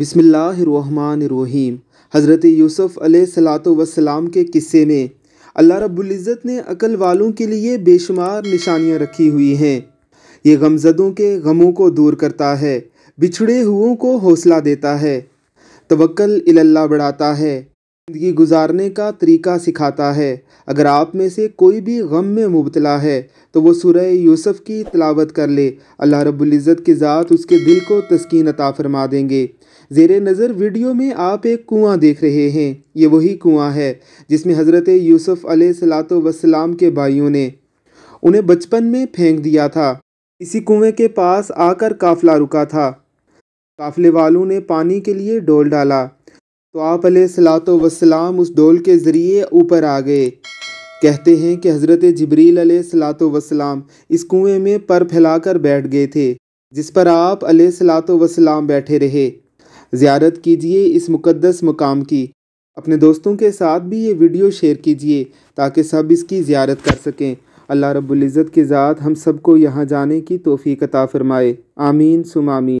बिसमीम हज़रत यूसुफ़ सलाम के किस्से में अल्लाह रबुल्ज़त ने अकल वालों के लिए बेशुमार निशानियाँ रखी हुई हैं ये गमजदों के गमों को दूर करता है बिछड़े हुओं को हौसला देता है तवक्ल अल्लाह बढ़ाता है ज़िंदगी गुजारने का तरीका सिखाता है अगर आप में से कोई भी गम में मुबतला है तो वह सुरह यूसुफ़ की तलावत कर ले अल्लाह रब्ज़त की ज़ात उसके दिल को तस्किन अता फरमा देंगे जेर नज़र वीडियो में आप एक कुआं देख रहे हैं ये वही कुआं है जिसमें हज़रत यूसुफ़ सलात वसलाम के भाइयों ने उन्हें बचपन में फेंक दिया था इसी कुएँ के पास आकर काफिला रुका था काफिले वालों ने पानी के लिए डोल डाला तो आप सलातम उस डोल के ज़रिए ऊपर आ गए कहते हैं कि हज़रत जबरील सलात वसलाम इस कुएँ में पर फैलाकर बैठ गए थे जिस पर आप सलात वसलाम बैठे रहे ज़्यारत कीजिए इस मुक़दस मुकाम की अपने दोस्तों के साथ भी ये वीडियो शेयर कीजिए ताकि सब इसकी ज़्यारत कर सकें अल्लाह रब्ज़त के ज़ात हम सबको यहाँ जाने की तोफ़ी कता फ़रमाए आमीन सुमामीन